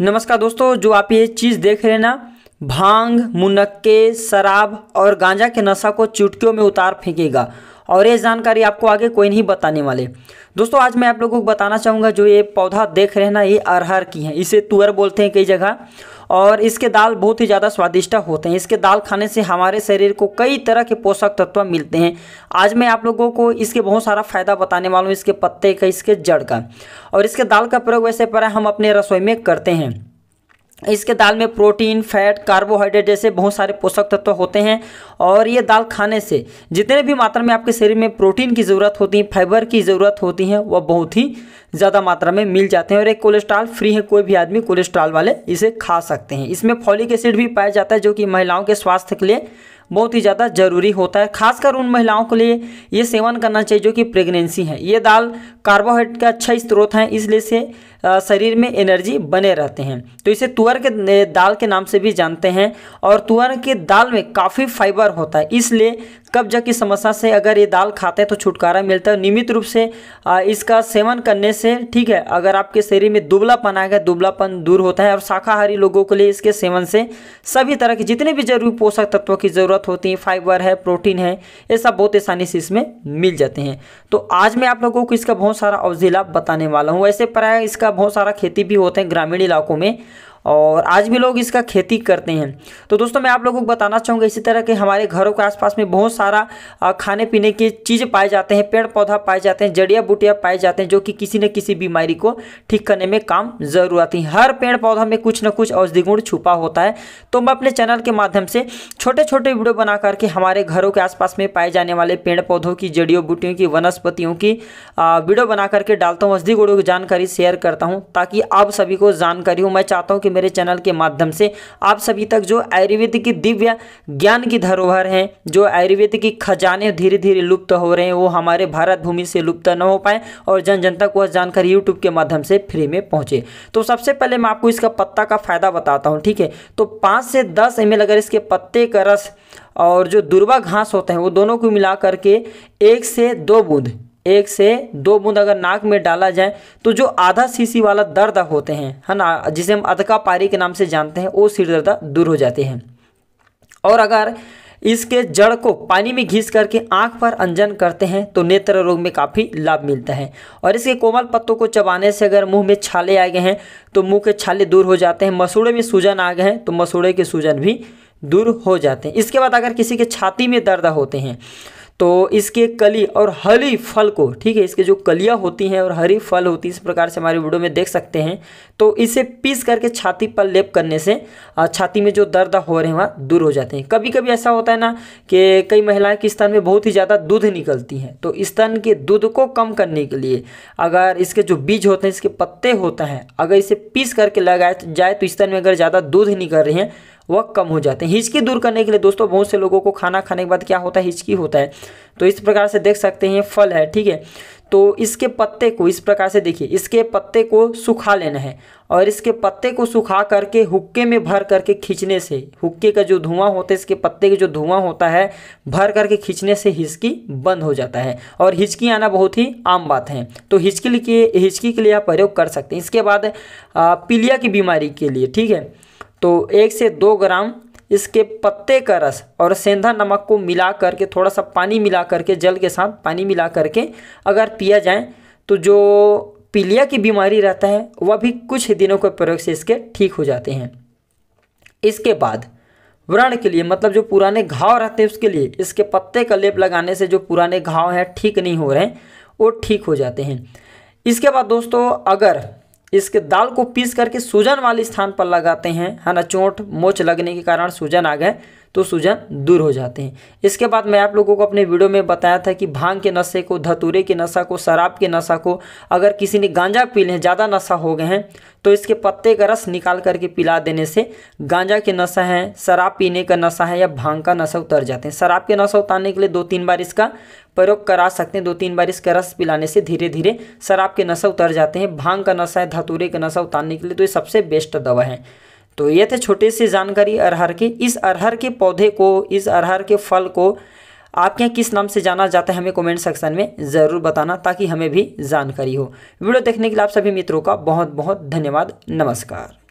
नमस्कार दोस्तों जो आप ये चीज़ देख रहे हैं ना भांग मुनक्के शराब और गांजा के नशा को चुटकियों में उतार फेंकेगा और ये जानकारी आपको आगे कोई नहीं बताने वाले दोस्तों आज मैं आप लोगों को बताना चाहूँगा जो ये पौधा देख रहे हैं ना ये अरहर की है इसे तुअर बोलते हैं कई जगह और इसके दाल बहुत ही ज़्यादा स्वादिष्ट होते हैं इसके दाल खाने से हमारे शरीर को कई तरह के पोषक तत्व मिलते हैं आज मैं आप लोगों को इसके बहुत सारा फ़ायदा बताने वाला हूँ इसके पत्ते का इसके जड़ का और इसके दाल का प्रयोग वैसे पर हम अपने रसोई में करते हैं इसके दाल में प्रोटीन फैट कार्बोहाइड्रेट जैसे बहुत सारे पोषक तत्व होते हैं और ये दाल खाने से जितने भी मात्रा में आपके शरीर में प्रोटीन की ज़रूरत होती है फाइबर की ज़रूरत होती है वह बहुत ही ज़्यादा मात्रा में मिल जाते हैं और एक कोलेस्ट्रॉल फ्री है कोई भी आदमी कोलेस्ट्रॉल वाले इसे खा सकते हैं इसमें फॉलिक एसिड भी पाया जाता है जो कि महिलाओं के स्वास्थ्य के लिए बहुत ही ज़्यादा जरूरी होता है खासकर उन महिलाओं के लिए ये सेवन करना चाहिए जो कि प्रेगनेंसी है ये दाल कार्बोहाइड्रेट का अच्छा स्रोत है इसलिए से शरीर में एनर्जी बने रहते हैं तो इसे तुअर के दाल के नाम से भी जानते हैं और तुअर की दाल में काफ़ी फाइबर होता है इसलिए कब्जा की समस्या से अगर ये दाल खाते हैं तो छुटकारा मिलता है नियमित रूप से इसका सेवन करने से से ठीक है अगर आपके शरीर में दुबलापन आ गया दुबलापन दूर होता है और शाकाहारी लोगों के लिए इसके सेवन से सभी तरह के जितने भी जरूरी पोषक तत्वों की ज़रूरत होती है फाइबर है प्रोटीन है ये सब बहुत आसानी से इसमें मिल जाते हैं तो आज मैं आप लोगों को इसका बहुत सारा अवधि लाभ बताने वाला हूँ ऐसे प्राय इसका बहुत सारा खेती भी होते हैं ग्रामीण इलाकों में और आज भी लोग इसका खेती करते हैं तो दोस्तों मैं आप लोगों को बताना चाहूँगा इसी तरह के हमारे घरों के आसपास में बहुत सारा खाने पीने की चीज़ें पाए जाते हैं पेड़ पौधा पाए जाते हैं जड़िया बूटियाँ पाए जाते हैं जो कि किसी न किसी बीमारी को ठीक करने में काम ज़रूर आती है हर पेड़ पौधा में कुछ ना कुछ औषधि गुण छुपा होता है तो मैं अपने चैनल के माध्यम से छोटे छोटे वीडियो बना करके हमारे घरों के आसपास में पाए जाने वाले पेड़ पौधों की जड़ियों बूटियों की वनस्पतियों की वीडियो बना करके डालता हूँ औषधि गुणों की जानकारी शेयर करता हूँ ताकि आप सभी को जानकारी हो मैं चाहता हूँ कि मेरे चैनल के माध्यम से आप सभी तक जो आयुर्वेद की दिव्य ज्ञान की धरोहर हैं जो आयुर्वेद की खजाने धीरे धीरे लुप्त हो रहे हैं वो हमारे भारत भूमि से लुप्त न हो पाए और जन जन तक वह जानकारी यूट्यूब के माध्यम से फ्री में पहुँचे तो सबसे पहले मैं आपको इसका पत्ता का फ़ायदा बताता हूँ ठीक है तो पाँच से दस एम अगर इसके पत्ते का रस और जो दुर्वा घास होते हैं वो दोनों को मिला करके एक से दो बूंद एक से दो बूंद अगर नाक में डाला जाए तो जो आधा सीसी वाला दर्द होते हैं है ना जिसे हम अधका पारी के नाम से जानते हैं वो सिर दर्द दूर हो जाते हैं और अगर इसके जड़ को पानी में घिस करके आंख पर अंजन करते हैं तो नेत्र रोग में काफ़ी लाभ मिलता है और इसके कोमल पत्तों को चबाने से अगर मुंह में छाले आ गए हैं तो मुंह के छाले दूर हो जाते हैं मसूड़े में सूजन आ गए हैं तो मसूड़े के सूजन भी दूर हो जाते हैं इसके बाद अगर किसी के छाती में दर्द होते हैं तो इसके कली और हरी फल को ठीक है इसके जो कलियाँ होती हैं और हरी फल होती है इस प्रकार से हमारे वीडियो में देख सकते हैं तो इसे पीस करके छाती पर लेप करने से छाती में जो दर्द हो रहे हैं वहाँ दूर हो जाते हैं कभी कभी ऐसा होता है ना कि कई महिलाएं के स्तन में बहुत ही ज़्यादा दूध निकलती हैं तो स्तन के दूध को कम करने के लिए अगर इसके जो बीज होते हैं इसके पत्ते होते हैं अगर इसे पीस करके लगाया जाए तो स्तन में अगर ज़्यादा दूध निकल रहे हैं वह कम हो जाते हैं हिचकी दूर करने के लिए दोस्तों बहुत से लोगों को खाना खाने के बाद क्या होता है हिचकी होता है तो इस प्रकार से देख सकते हैं फल है ठीक है तो इसके पत्ते को इस प्रकार से देखिए इसके पत्ते को सुखा लेना है और इसके पत्ते को सुखा करके हुक्के में भर करके खींचने से हुक्के का जो धुआं होता है इसके पत्ते का जो धुआं होता है भर करके खींचने से हिचकी बंद हो जाता है और हिचकी आना बहुत ही आम बात है तो हिचकी के हिचकी के लिए आप प्रयोग कर सकते हैं इसके बाद पीलिया की बीमारी के लिए ठीक है तो एक से दो ग्राम इसके पत्ते का रस और सेंधा नमक को मिला करके थोड़ा सा पानी मिला करके जल के साथ पानी मिला करके अगर पिया जाए तो जो पीलिया की बीमारी रहता है वह भी कुछ दिनों के प्रयोग से इसके ठीक हो जाते हैं इसके बाद व्रण के लिए मतलब जो पुराने घाव रहते हैं उसके लिए इसके पत्ते का लेप लगाने से जो पुराने घाव हैं ठीक नहीं हो रहे वो ठीक हो जाते हैं इसके बाद दोस्तों अगर इसके दाल को पीस करके सूजन वाले स्थान पर लगाते हैं है ना चोट मोच लगने के कारण सूजन आ गए तो सूजन दूर हो जाते हैं इसके बाद मैं आप लोगों को अपने वीडियो में बताया था कि भांग के नशे को धतूरे के नशा को शराब के नशा को अगर किसी ने गांजा पी लें ज़्यादा नशा हो गए हैं तो इसके पत्ते का रस निकाल करके पिला देने से गांजा के नशा है शराब पीने का नशा है या भांग का नशा उतर जाते हैं शराब के नशा उतारने के लिए दो तीन बार इसका प्रयोग करा सकते हैं दो तीन बार इसका रस पिलाने से धीरे धीरे शराब के नशा उतर जाते हैं भांग का नशा है धतूरे का नशा उतारने के लिए तो ये सबसे बेस्ट दवा है तो ये थे छोटे सी जानकारी अरहर की इस अरहर के पौधे को इस अरहर के फल को आपके यहाँ किस नाम से जाना जाता है हमें कमेंट सेक्शन में ज़रूर बताना ताकि हमें भी जानकारी हो वीडियो देखने के लिए आप सभी मित्रों का बहुत बहुत धन्यवाद नमस्कार